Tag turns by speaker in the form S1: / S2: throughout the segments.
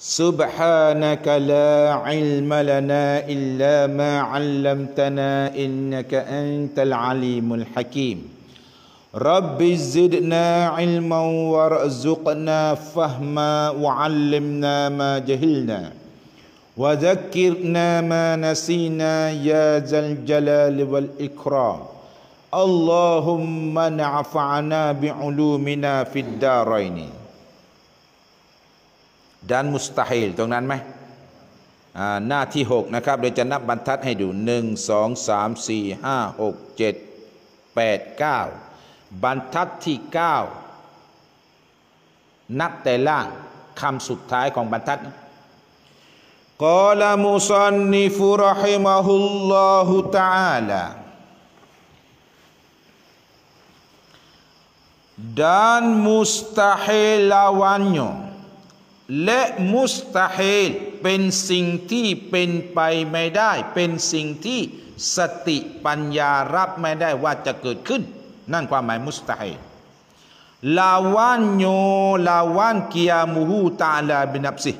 S1: سبحانك لا علم لنا إلا ما علمتنا إنك أنت العليم الحكيم رب زدنا علما وارزقنا فهما وعلمنا ما جهلنا وذكرنا ما نسينا يا ذا الجلال والإكرام اللهم نعفعنا بعلومنا في الدارين ดันมุสตาฮิลตรงนั้นไหมหน้าที่6นะครับเราจะนับบรรทัดให้ดู1 2 3 4 5 6 7 8 9บรรทัดที่9นับแต่ล่างคำสุดท้ายของบรรทัดกลามุซันนิฟุรหิมะฮุลลอฮุตาลาดันมุสตาฮิลาวันยงและมุสตาเฮลเป็นสิ่งที่เป็นไปไม่ได้ เป็นสิ่งที่สติปัญญารับไม่ได้ว่าจะเกิดขึ้น นั่นความหมายมุสตาเฮลลาวันโยลาวันกิยามูฮูตาลาบินับซิ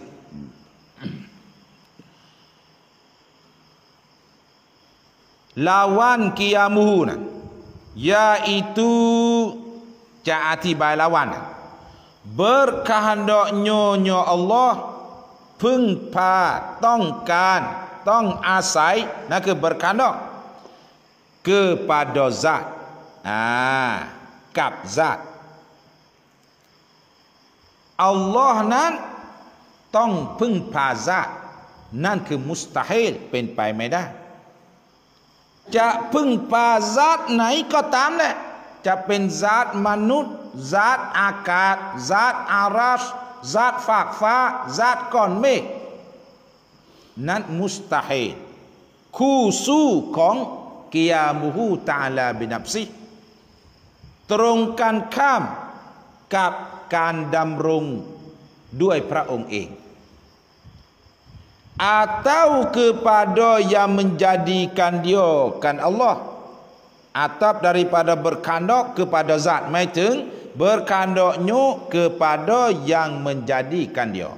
S1: ลาวันกิยามูฮูนะยาอิตูจะอธิบายลาวันนะ berkehendak nyonya Allah pun pa tong kan tong asai nak berkehendak kepada zat ah kap zat Allah nan tong pun pa zat nan ke mustahil pen pai mai dah จะพึ่งปาซาตไหนก็ตามแหละจะเป็นซาตมนุษย์ zat akad, zat aras, zat fakfa, zat konmi. Nan mustahil. khusu kong kiamuhu ta'ala binapsih Terungkan kam kap kan damrung dua pra ing. Atau kepada yang menjadikan dia kan Allah. Atap daripada berkandok kepada zat. Maitung. berkandoknya kepada yang menjadikan dia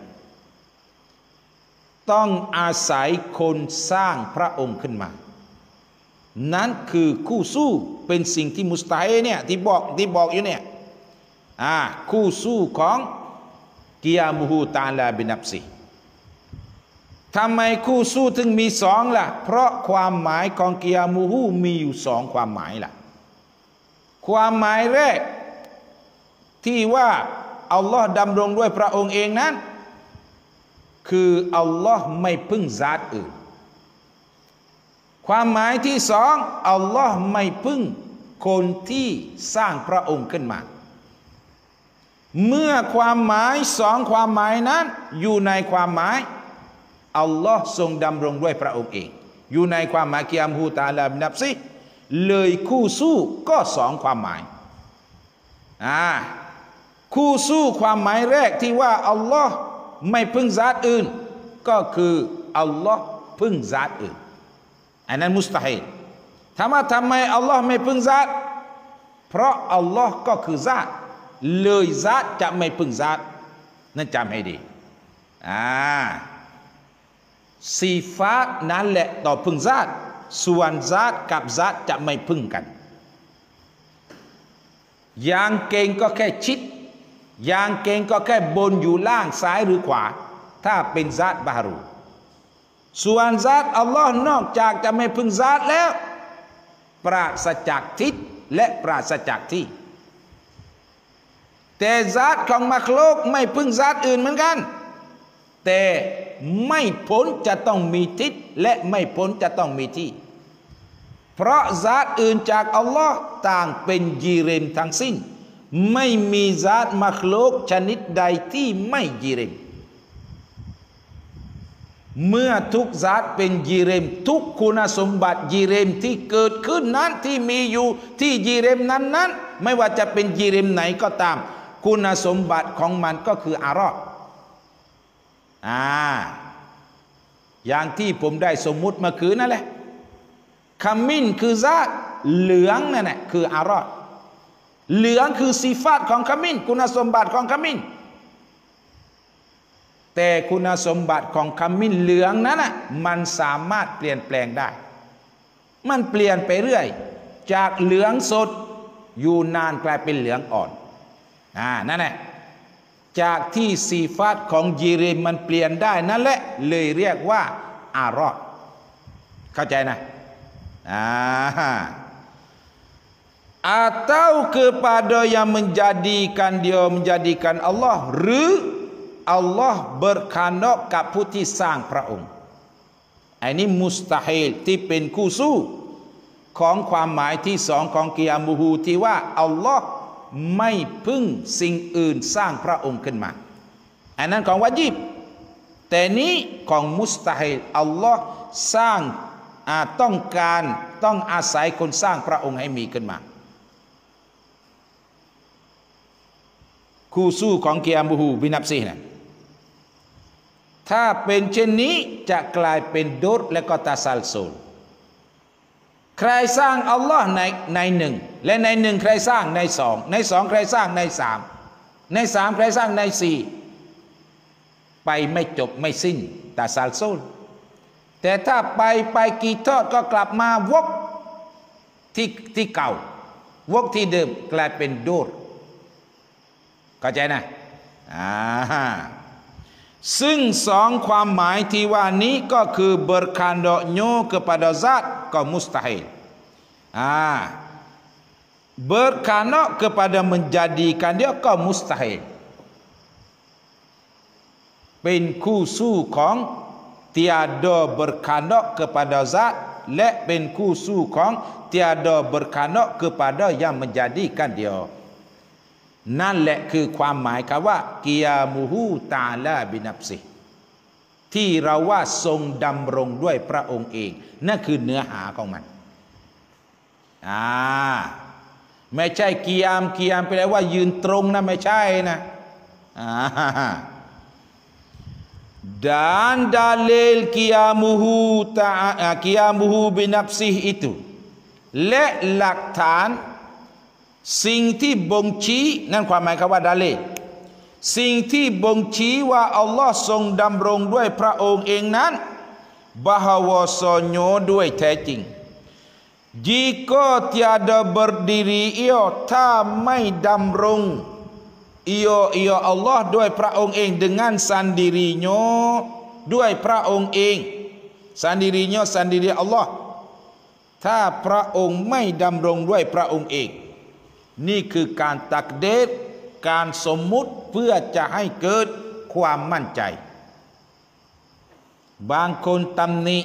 S1: ต้องอาศัยคนสร้างพระองค์ขึ้นมา นั้นคือคู่สู้เป็นสิ่งที่มุสตาเฮเนี่ย ที่บอกที่บอกอยู่เนี่ยคู่สู้ของกิยามูฮูตาลาบินับซีทำไมคู่สู้ถึงมีสองละ่ะ เพราะความหมายของกิยามูฮูมีอยู่สองความหมายละ่ะ ความหมายแรกที่ว่าอัลลอฮ์ดำรงด้วยพระองค์เองนั้น คืออัลลอฮ์ไม่พึ่งซาตอื่น ความหมายที่สองอัลลอฮ์ไม่พึ่งคนที่สร้างพระองค์ขึ้นมา เมื่อความหมายสองความหมายนั้นอยู่ในความหมายอัลลอฮ์ทรงดำรงด้วยพระองค์เองอยู่ในความหมายกิยามฮูตาลามนับซิเลยคู่สู้ก็สองความหมายอ่าคู่สู้ความหมายแรกที่ว่าอัลลอฮ์ไม่พึ่งซาตอื่น ก็คืออัลลอฮ์พึ่งซาตอื่นอันนั้นมุสตาฮิลถามว่าทำไมอัลลอฮ์ไม่พึ่งซาตเพราะอัลลอฮ์ก็คือซาตเลยซาตจะไม่พึ่งซาตนั่นจำให้ดีอ่าสีฟ้านั้นแหละต่อพึ่งซาตส่วนซาตกับซาตจะไม่พึ่งกัน อย่างเก่งก็แค่ชิดยางเกงก็แค่บนอยู่ล่างซ้ายหรือขวา ถ้าเป็นซาตบารูส่วนซาตอัลลอฮ์นอกจากจะไม่พึงซาตแล้ว ปราศจากทิศและปราศจากที่ แต่ซาตของมัคโลกไม่พึ่งซาตอื่นเหมือนกัน แต่ไม่พ้นจะต้องมีทิศ และไม่พ้นจะต้องมีที่ เพราะซาตอื่นจากอัลลอฮ์ต่างเป็นยีเรมทั้งสิ้นไม่มีซาตมัคโลกชนิดใดที่ไม่ยิเรมเมื่อทุกซาตเป็นยิเรมทุกคุณสมบัติยิเรมที่เกิดขึ้นนั้นที่มีอยู่ที่ยิเรมนั้นนั้นไม่ว่าจะเป็นยิเรมไหนก็ตาม คุณสมบัติของมันก็คืออารอดอ่าอย่างที่ผมได้สมมุติมาคืนนั่นแหละ ขมิ้นคือซาตเหลืองนั่นแหละคืออารอดเหลืองคือสีฟาดของขมิ้น คุณสมบัติของขมิ้น แต่คุณสมบัติของขมิ้นเหลืองนั้นอ่ะมันสามารถเปลี่ยนแปลงได้ มันเปลี่ยนไปเรื่อย จากเหลืองสดอยู่นานกลายเป็นเหลืองอ่อนอ่านั่นแหละจากที่สีฟาดของยีริมมันเปลี่ยนได้นั่นแหละ เลยเรียกว่าอารอดเข้าใจนะอ่า atau kepada yang menjadikan dia menjadikan Allah re Allah berkanok kat putih sang praung ini mustahil ที่เป็นคู่สู้ของความหมายที่สองของกิยามูฮูที่ว่าอัลลอฮ์ไม่พึ่งสิ่งอื่นสร้างพระองค์ขึ้นมาอันนั้นของวาญิบแต่นี้ของมุสตาฮิลอัลลอฮ์สร้างต้องการต้องอาศัยคนสร้างพระองค์ให้มีขึ้นมาคู่สู้ของเกียามูฮูบินับซีนะถ้าเป็นเช่นนี้จะกลายเป็นดุและก็ตาซัลซูล ใครสร้างอัลลอฮ์ในในหนึ่งและในหนึ่งใครสร้างในสองในสองใครสร้างในสามในสามใครสร้างในสี่ไปไม่จบไม่สิ้นตาซาลซูลแต่ถ้าไปไปกี่ทอดก็กลับมาวกที่ที่เก่า วกที่เดิมกลายเป็นโดดข้าใจนะอ่าซึ่งสองความหมายที่ว่านี้ก็คือ berkando nyo kepada zat ก็มุสตาฮิลอ่า berkano kepada menjadikan dia ก็มุสตาฮิลเป็นคู่สู้ของ tiada berkano kepada zat และเป็นคู่สู้ของ tiada berkano kepada yang menjadikan dia นั่นแหละคือความหมายคำว่ากิยามูฮูตาลาบินับสิที่เราว่าทรงดำรงด้วยพระองค์เองนั่นคือเนื้อหาของมันอ่าไม่ใช่กิยามกิยามไปแล้วว่ายืนตรงนะไม่ใช่นะด่านดาเลลกิ k i มูฮูตา a k i a มูฮูบินับ s i อิตุและหลักฐานสิ่งที่บ่งชี้นั่นความหมายคำว่าดาเลสิ่งที่บ่งชี้ว่าอัลลอฮ์ทรงดำรงด้วยพระองค์เองนั้นบาฮาวสโยด้วยแท้จริง jika tiada berdiri ia ถ้าไม่ดำรง ia i ัลลอฮ์ด้วยพระองค์เองด e n g a n sendirinya ด้วยพระองค์เอง sendirinya sendiri ลลอฮ์ถ้าพระองค์ไม่ดำรงด้วยพระองค์เองนี่คือการตักเดชการสมมุติเพื่อจะให้เกิดความมั่นใจ บางคนตำหนิ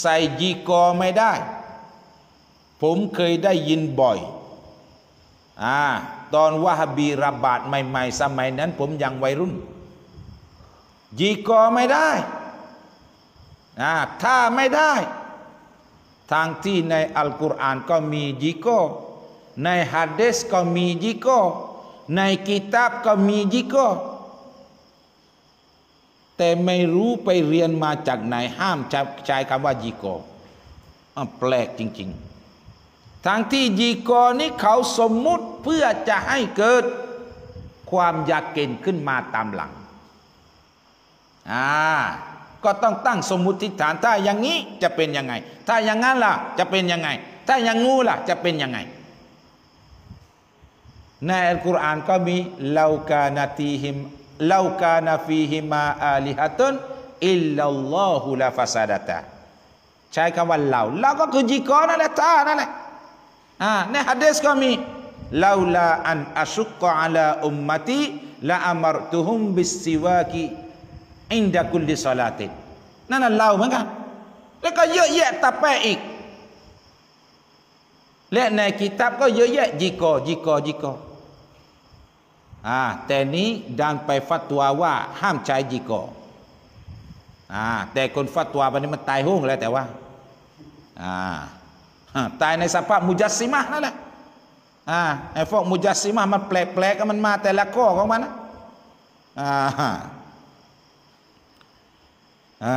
S1: ใส่ยีกอไม่ได้ ผมเคยได้ยินบ่อยอ่าตอนวะฮบีระบาดใหม่ๆ สมัยนั้นผมยังวัยรุ่น ยีกอไม่ได้อ่าถ้าไม่ได้ ทางที่ในอัลกุรอานก็มียีกอในฮัดเดสก็มีจิโกในกิตาบก็มีจิโกแต่ไม่รู้ไปเรียนมาจากไหนห้ามใช้คำว่าจิโกแปลกจริง ๆ ทั้งที่จิกอนี่เขาสมมุติเพื่อจะให้เกิด ความอยากเกณฑ์ขึ้นมาตามหลัง อ่า ก็ต้องตั้งสมมุติฐาน ถ้าอย่างนี้จะเป็นยังไง ถ้าอย่างนั้นล่ะ จะเป็นยังไง ถ้าอย่างงูล่ะ จะเป็นยังไง Nah Al-Quran kami lauka natihim lauka nafihim ma alihatun illallahu la fasadata. Cai kan lau. Lau ko ku jiko na le ta na le. Ha, ne hadis kami laula an asuqqa ala ummati la amartuhum bis siwaki inda kulli salatin. Na lau mangka. Le ko ye ye tapaik. Le na kitab ko ye ye jiko jiko jiko. jiko. อ่าแต่นี้ดันไปฟัตัวว่า ห้ามใช้จีกออ่าแต่คนฟัตัววันนี้มันตายห้องแล้วแต่ว่าอ่าตายในสภาพมุจัสซิมะนั่นแหละอ่าไอ้พวกมุจัสซิมะมันแปลกๆก็มันมาแต่ละก้อของมันนะอ่าอ่า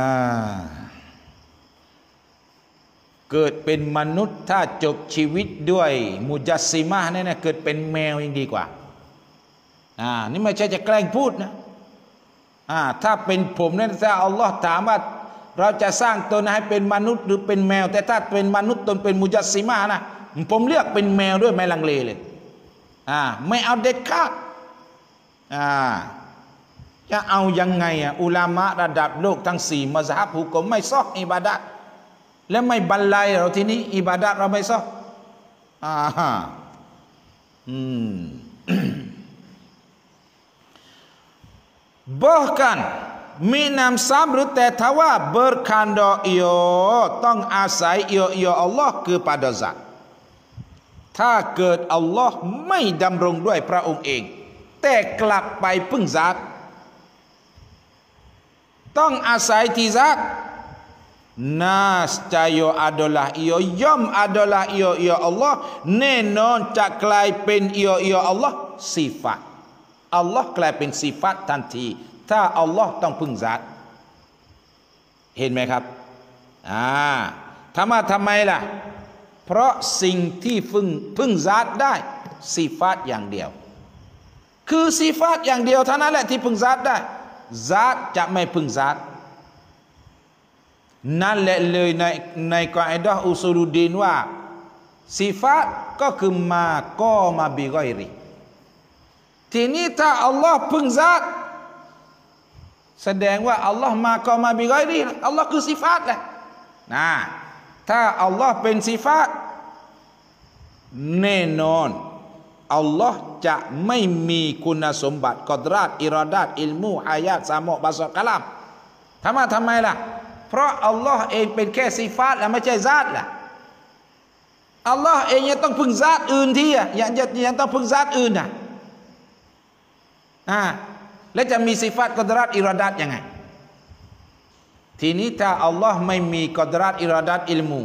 S1: เกิดเป็นมนุษย์ถ้าจบชีวิตด้วย มุจัสซิมะเนี่ยนะเกิดเป็นแมวยังดีกว่าอ่านี่ไม่ใช่จะแกล้งพูดนะอ่าถ้าเป็นผมนั้นถ้าอัลลอฮ์ถามว่าเราจะสร้างตนให้เป็นมนุษย์ หรือเป็นแมว แต่ถ้าเป็นมนุษย์ตนเป็นมุจัสซิมานะผมเลือกเป็นแมวด้วยไม่ลังเลเลยอ่าไม่เอาเด็ดขาดอ่าจะเอายังไงอ่ะอุลามะระดับโลกทั้งสี่มัสฮับหุกมไม่ซอกอิบาดะและไม่บรรลัยเราทีนี้อิบาดะเราไม่ซอกอ่าอืม Bahkan minam sabru tetawa berkanda iyo tong asai iyo iyo Allah kepada zat. Takut Allah mai damrong duai pra ung ing. Tak kelak pai peng zat. Tong asai ti zat. Nas cayo adalah iyo yom adalah iyo iyo Allah. Nenon caklai pen iyo iyo Allah sifat. อัลลอฮ์กลายเป็นสีฟัตทันที ถ้าอัลลอฮ์ต้องพึ่งซัดเห็นไหมครับอ่าทำมาทำไมล่ะเพราะสิ่งที่พึ่งพึ่งซัดได้สีฟัตอย่างเดียว คือสีฟัตอย่างเดียวเท่านั้นแหละที่พึ่งซัดได้ซัดจะไม่พึ่งซัดนั่นแหละเลยในในกอไอดออุสูลุดีนว่าสีฟัตก็คือมาก็มาบีกอยริทีนี้ถ้าอัลลอฮ์พึงซัดแสดงว่าอัลลอฮ์มาก็มาบีกอยดีอัลลอฮ์คือสิฟาตแหละนะถ้าอัลลอฮ์เป็นสิฟาตแน่นอนอัลลอฮ์จะไม่มีคุณสมบัติกอดราตอิรอดาตอิลมูอายาตสามอบาสกะลามทำไมทำไมล่ะเพราะอัลลอฮ์เองเป็นแค่สิฟาตและไม่ใช่ซาตล่ะอัลลอฮ์เองยังต้องพึงซาตอื่นที่อ่ะยังยังต้องพึงซาตอื่นอ่ะอาและจะมีสิฟัตกอดรัตอิรดัตยังไง ทีนี้ถ้าอัลลอฮ์ไม่มีกอดรัตอิรดัตอิลมู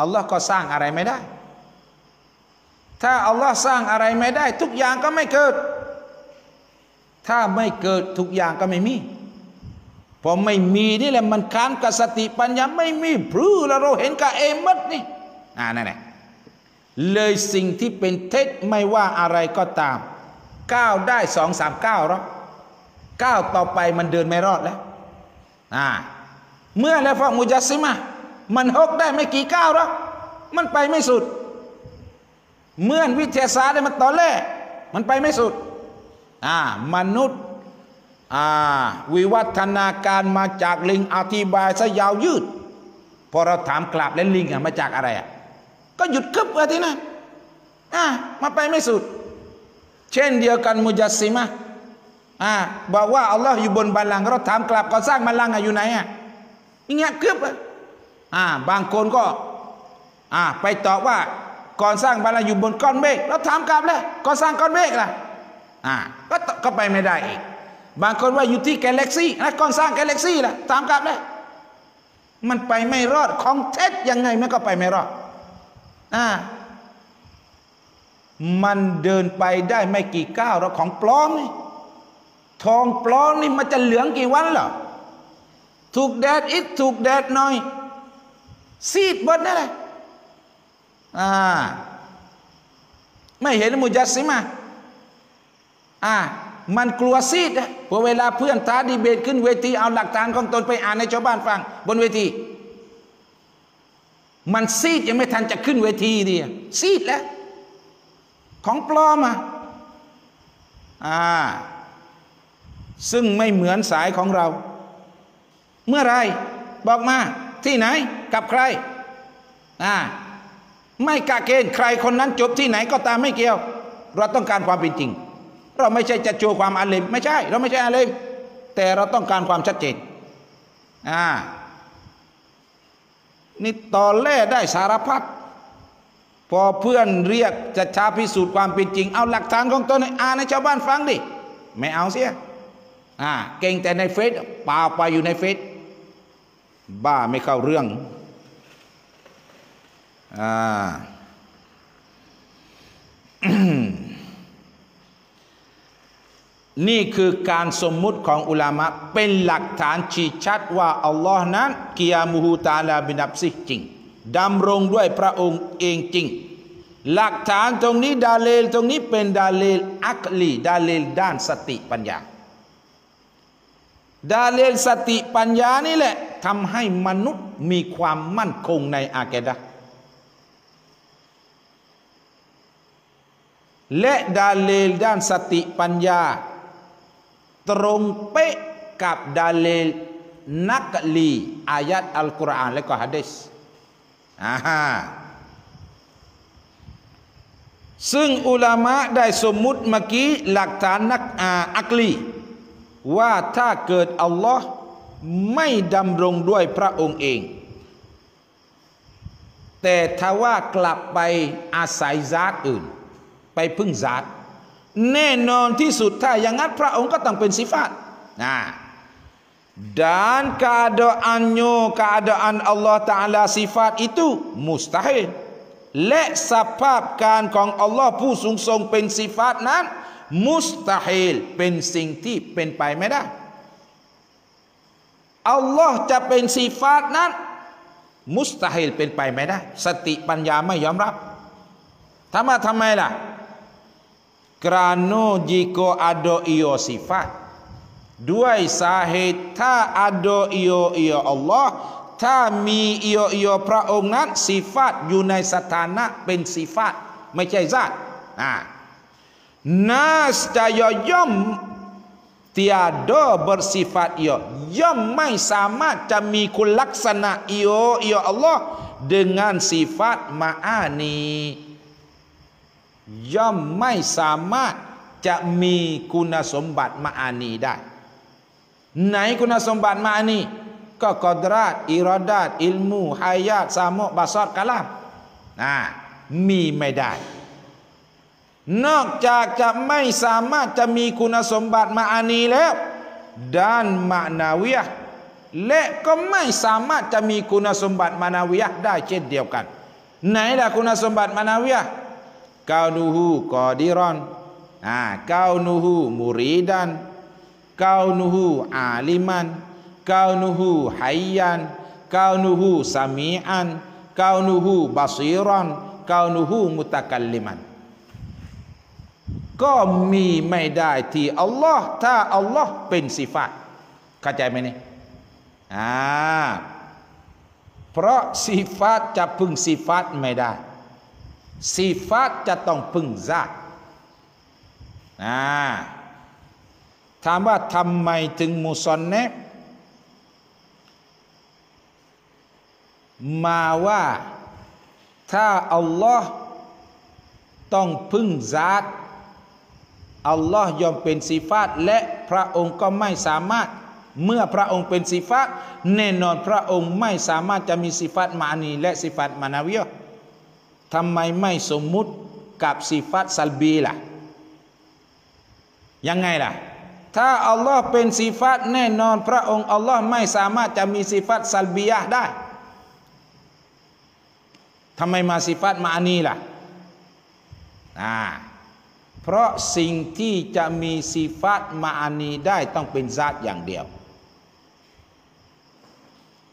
S1: อัลลอฮ์ก็สร้างอะไรไม่ได้ ถ้าอัลลอฮ์สร้างอะไรไม่ได้ ทุกอย่างก็ไม่เกิด ถ้าไม่เกิดทุกอย่างก็ไม่มีพอไม่มีนี่แหละมันค้านกับสติปัญญาไม่มีพรื้แล้วเราเห็นกับเอมัดนี่อ่านั่นแหละเลยสิ่งที่เป็นเท็จไม่ว่าอะไรก็ตามก้าวได้สองสามก้าวแล้วก้าวต่อไปมันเดินไม่รอดแล้วอ่าเมื่อแล้วฟอกมุจัสซิมามันฮกได้ไม่กี่ก้าวแล้วมันไปไม่สุด เมื่อวิทยาศาสตร์มันตอนแรก มันไปไม่สุด อ่ามนุษย์อ่าวิวัฒนาการมาจากลิง อธิบายซะยาวยืดพอเราถามกลับแล้วลิงอะมาจากอะไรอะก็หยุดคึบเออทีนั่นอ่ามาไปไม่สุดเช่นเดียวกัน มุจัสซิมะอ่าบอกว่าอัลลอฮ์อยู่บนบัลลังก์เราถามกลับก่อสร้างบัลลังก์อยู่ไหนอ่ะ่เงี้ยเกือบอ่า บางคนก็ อ่า ไปตอบว่า ก่อนสร้างบัลลังก์อยู่บนก้อนเมฆเราถามกลับเลยก่อสร้างก้อนเมฆล่ะ อ่า ก็ ก็ไปไม่ได้อีกบางคนว่าอยู่ที่กาแล็กซี่นะก่อนสร้างกาแล็กซี่ล่ะ ถามกลับเลย มันไปไม่รอด ของเท็จยังไงมันก็ไปไม่รอด อ่ามันเดินไปได้ไม่กี่ก้าวเราของปลอมนี่ทองปลอมนี่มันจะเหลืองกี่วันหรอถูกแดดอีกถูกแดดหน่อยซีดบดนั่นแหละอ่าไม่เห็นมุจัสซิมาอ่ามันกลัวซีดพอเวลาเพื่อนท้าดีเบตขึ้นเวทีเอาหลักฐานของตนไปอ่านในชาวบ้านฟัง บนเวทีมันซีดยังไม่ทันจะขึ้นเวทีดีซีดแล้วของปลอมอ่ะอ่า ซึ่งไม่เหมือนสายของเรา เมื่อไรบอกมาที่ไหนกับใคร อ่า ไม่กาเกณฑ์ใครคนนั้นจบที่ไหนก็ตามไม่เกี่ยว เราต้องการความเป็นจริง เราไม่ใช่จะโชว์ความอัเลิมไม่ใช่ เราไม่ใช่อัเลิมแต่เราต้องการความชัดเจนอ่านี่ตอนแรกได้สารพัดพอเพื่อนเรียกจะชาพิสูจน์ความเป็นจริง เอาหลักฐานของตนอ่านให้ชาวบ้านฟังดิไม่เอาเสียอ่าเก่งแต่ในเฟซป่าไปอยู่ในเฟซบ้าไม่เข้าเรื่องอ่านี่คือการสมมุติของอุลามะ เป็นหลักฐานชี้ชัดว่าอัลลอฮ์นั้นกิยามูฮูตาลาบินับซิจริงดำรงด้วยพระองค์เองจริง หลักฐานตรงนี้ ดาเลล ตรงนี้เป็นดาเลลอักลี ดาเลลด้านสติปัญญา ดาเลลสติปัญญานี่แหละทำให้มนุษย์มีความมั่นคงในอาเกดะ และดาเลลด้านสติปัญญา ตรงเป๊ะกับดาเลลนักลีอายัดอัลกุรอานและก็ฮะดิษซึ่งอุลามะได้สมมุติเมื่อกี้หลักฐานนักอาอักลีว่าถ้าเกิดอัลลอฮ์ไม่ดำรงด้วยพระองค์เอง แต่ทว่ากลับไปอาศัยญาติอื่น ไปพึ่งญาติแน่นอนที่สุดถ้าอย่างนั้นพระองค์ก็ต้องเป็นสิฟาตนะ Dan keadaannya, keadaan Allah Ta'ala sifat itu mustahil. Lek sebabkan kong Allah pu sungsung pen sifat nan mustahil pen sing ti pen pai meda. Allah ca pen sifat nan mustahil pen pai meda. Sati panja mai yom ya rap. Tama tama lah. Kerana jika ada iyo sifat. Duai sahih ta ado iyo iyo Allah ta mi iyo iyo pra sifat yunai satana pen sifat macai zat. Nah. Ha. Nas ta yom tiado bersifat iyo yom mai sama ta mi kulaksana iyo iyo Allah dengan sifat maani. Yom mai sama ta mi kuna sombat maani dah. Naik kuna sombat mak ni. Ke kodrat, iradat, ilmu, hayat, samuk, basar, kalam. Nah, ha, mi medan. Nok cak cak mai sama cami kuna sombat mak ni Dan maknawiyah, Lek ke mai sama cami kuna sumbat maknawiah dah cediakan. Naiklah kuna sumbat maknawiah. Kau nuhu kodiran. Nah, ha, kau nuhu muridan. Kau muridan. กาวนูฮูอาลิมันกาวนูฮูไฮยันกาวนูฮูสามีอันกาวนูฮูบาซีรอนกาวนูฮูมุตะกัลลิมัน ก็มีไม่ได้ที่อัลลอฮ์ถ้าอัลลอฮ์เป็นสิฟัตเข้าใจไหมนี่อ่าเพราะสีฟัตจะพึงสีฟัตไม่ได้สีฟัตจะต้องพึงซาตอ่าถามว่าทำไมถึงมุซอนเนะมาว่าถ้าอัลลอฮ์ต้องพึ่งซาตอัลลอฮ์ยอมเป็นสีฟาตและพระองค์ก็ไม่สามารถเมื่อพระองค์เป็นสีฟาตแน่นอนพระองค์ไม่สามารถจะมีสีฟาตมานี และสีฟาตมานาวิอทำไมไม่สมมุติกับสีฟาตซัลบีล่ะยังไงล่ะถ้าอัลลอฮ์เป็นสีฟัตแน่นอน พระองค์อัลลอฮ์ไม่สามารถจะมีสีฟัตซัลบียะได้ทำไมมาสีฟัตมาอันนี้ล่ะอ่าเพราะสิ่งที่จะมีสีฟัตมาอันนี้ได้ต้องเป็นซาตอย่างเดียว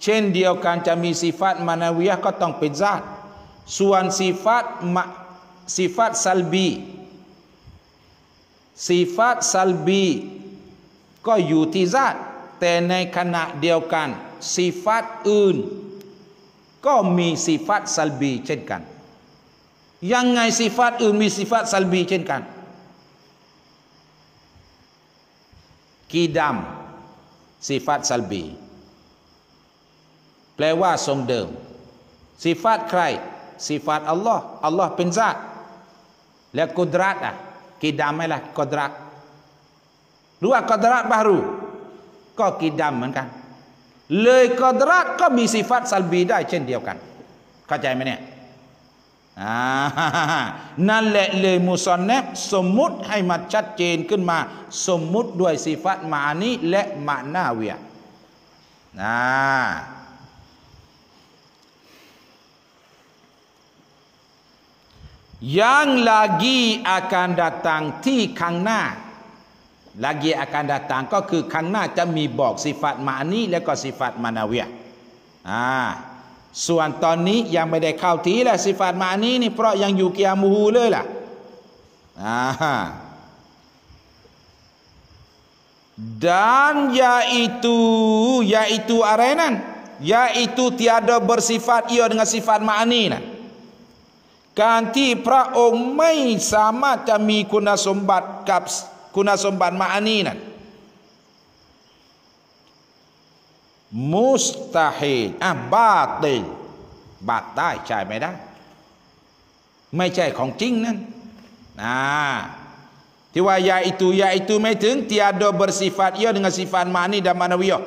S1: เช่นเดียวกันจะมีสีฟัตมานาวิยะก็ต้องเป็นซาตส่วนสีฟัตมาสีฟัตซัลบีสีฟัตซัลบีก็อยู่ที่ซาตแต่ในขณะเดียวกันสีฟัตอื่น ก็มีสีฟัตซาลบีเช่นกัน ยังไงสีฟัตอื่นมีสีฟัตซาลบีเช่นกันกีดำสีฟัตซาลบีแปลว่าทรงเดิมสีฟัตใครสีฟัตอัลลอฮ์อัลลอฮ์เป็นซาตและกุดรัตอะกีดำไหมล่ะกุดรัตรือว่ากอดรัตบารูก็กิดดำเหมือนกันเลยกอดรัตก็มีสิฟัตซัลบีได้เช่นเดียวกันเข้าใจไหมเนี่ยนั่นแหละเลยมุสอนเนบสมมุติให้มันชัดเจนขึ้นมา สมมุติด้วยสิฟัตมาอันนี้และมาหน้าเวียนะยังลากีอาการดัตตังที่ข้างหน้าลากีะอาการด a ต a n ก็คือครั้งหน้าจะมีบอกสิฟัตมานีและก็สิฟัตมานาเวียอ่าส่วนตอนนี้ยังไม่ได้เข้าทีแหละสิฟัตมานีนี่เพราะยังอยู่เกียมูฮูเลยล่ะอ่าูยาอิตูอะไรนั่นยาอิตูที่อาจจะ bersifat ia dengan sifat ma'ani n นะการที่พระองค์ไม่สามารถจะมีคุณสมบัติกับคุณสมบัติมาอันนี้นั่นมุสตาฮิดอ่ะบาตินบาตได้ใช่ไหมได้ไม่ใช่ของจริงนั่นนะที่ว่ายาอิตูยาอิตูไม่ถึง tiada bersifat ia d e n g a ง sifat m a น i dan m a n า w i y a h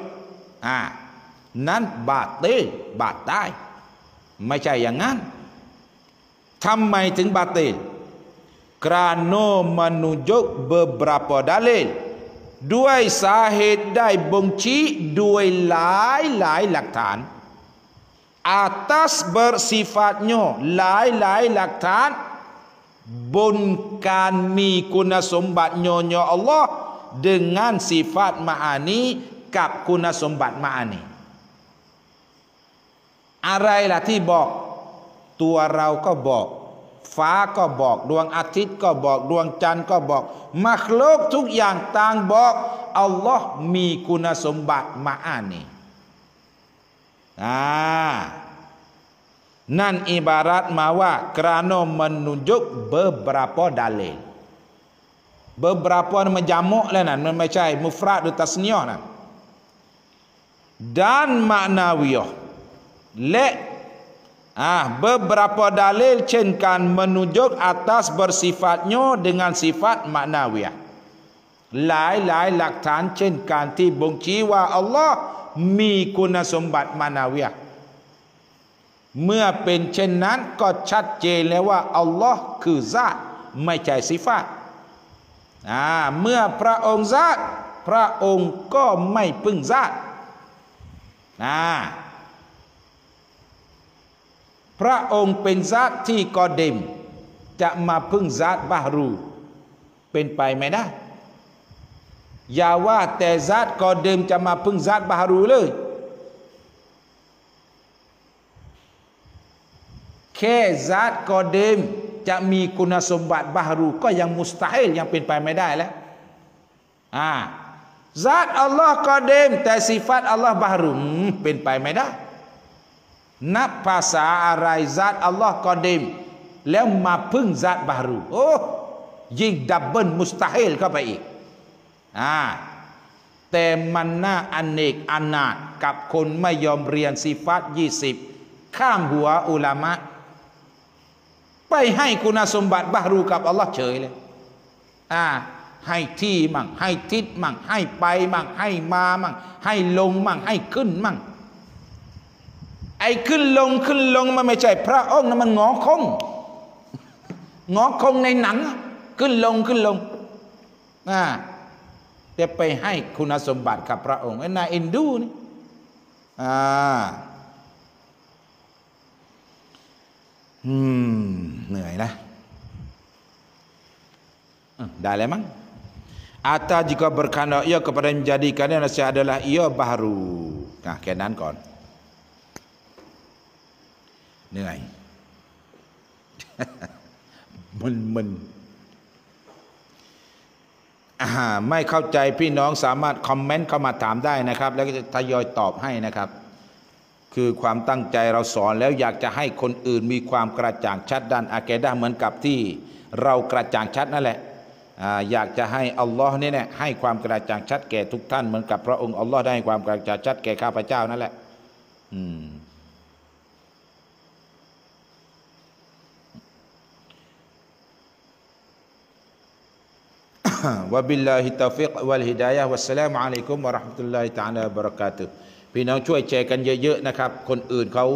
S1: อ่ะนั้นบาตินบาตได้ไม่ใช่อย่างนั้นทำไมถึงบาติน kerana menunjuk beberapa dalil. Dua sahid dai bengci dua lai-lai laktan. Atas bersifatnya lai-lai laktan. Bunkan mi kuna sumbat nyonya Allah. Dengan sifat ma'ani kap kuna sumbat ma'ani. Arailah tiba. rau kau bawa. ฟ้าก็บอกดวงอาทิตย์ก็บอกดวงจันทร์ก็บอกมรรคโลกทุกอย่างต่างบอกอัลลอฮ์มีคุณสมบัติมาอ่านนี่นะนั่นอิบารัตมาว่ากรานมันนุจุกเบอร์บราปอดาเลเบอร์บราปอมันจามุกแล้วนั่นมันไม่ใช่มุฟราดุตัสเนียนั่นดันมานาวิโอและ Ah, beberapa dalil cenkan menunjuk atas bersifatnya dengan sifat maknawiyah. Lain-lain laktan cenkan ti bong jiwa Allah mi kuna sumbat maknawiyah. เมื่อเป็นเช่นนั้นก็ชัดเจนแล้วว่าอัลลอฮ์คือซาตไม่ใช่สิฟาตอ่าเมื่อพระองค์ซาตพระองค์ก็ไม่พึ่งซาตอ่าพระองค์เป็นซาตที่กอเดมจะมาพึ่งซาตบารูเป็นไปไหมนะอย่าว่าแต่ซาตกอเดมจะมาพึ่งซาตบารูเลย แค่ซาตกอเดมจะมีคุณสมบัติบารูก็ยังมุสตาฮิลยังเป็นไปไม่ได้แล้วอ่าซาตอัลลอฮ์กอเดมแต่สิฟัตอัลลอฮ์บารูเป็นไปไม่ได้นับภาษาอะไรซัดอัลลอฮ์กอดิมแล้วมาพึ่งซัดบารู โอ้ยิ่งดับเบิลมุสตาฮิลเข้าไปอีกอ่าแต่มันน่าอนเนกอนาถกับคนไม่ยอมเรียนสิฟัตยี่สิบข้ามหัวอุลามะไปให้คุณสมบัติบารู กับอัลลอฮ์เฉยเลยอ่าให้ที่มั่งให้ทิศมั่ง ให้ไปมั่งให้มามั่ง ให้ลงมั่งให้ขึ้นมั่งไอ้ขึ้นลงขึ้นลงมันไม่ใช่ พระองค์นะมันงอคงงอคงในหนังขึ้น ลงขึ้นลงนะจะไปให้คุณสมบัติกับพระองค์ไอ้นายอินดูนี่อ่าอืมเหนื่อยนะได้แล้วมั้งอาตาจิกาเ e r k e h e n d a k ia kepada m e ด j กันเนี่ยนะเสียด t a ล a l a h ่ a b a า u ูนะแค่นั้นก่อนเหนื่อยมึนมึนไม่เข้าใจพี่น้องสามารถคอมเมนต์เข้ามาถามได้นะครับ แล้วก็จะทยอยตอบให้นะครับ คือความตั้งใจเราสอนแล้วอยากจะให้คนอื่นมีความกระจ่างชัดด้านอาเกด้าเหมือนกับที่เรากระจ่างชัดนั่นแหละอยากจะให้อัลลอฮ์นี่เนี่ยให้ความกระจ่างชัดแก่ทุกท่านเหมือนกับพระองค์ อัลลอฮ์ได้ความกระจ่างชัด แก่ข้าพเจ้า นั่นแหละ อืม وبالله التوفيق ล ا ل ه د ا ي ة والسلام عليكم ورحمة الله تعالى وبركاته พี่น้องช่วยแชร์กันเยอะๆนะครับคนอื่นเขา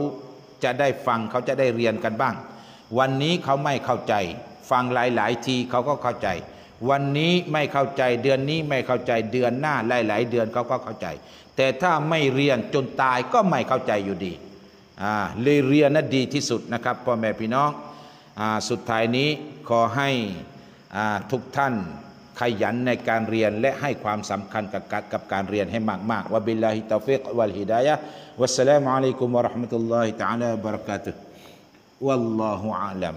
S1: จะได้ฟังเขาจะได้เรียนกันบ้าง วันนี้เขาไม่เข้าใจ ฟังหลายๆทีเขาก็เข้าใจ วันนี้ไม่เข้าใจเดือนนี้ไม่เข้าใจเดือนหน้าหลาย ๆ เดือนเขาก็เข้าใจ แต่ถ้าไม่เรียนจนตายก็ไม่เข้าใจอยู่ดีอ่าเลยเรียนน่ะดีที่สุดนะครับพ่อแม่พี่น้องอ่าสุดท้ายนี้ขอให้ทุกท่านขยันในการเรียนและให้ความสำคัญกับกับการเรียนให้มาก ๆวะบิลลาฮิตาฟิกวัลฮิดายะวัสสลามุอะลัยกุมวะราะห์มะตุลลอฮิตะอาลาบะเราะกาตุฮ์วัลลอฮุอาลัม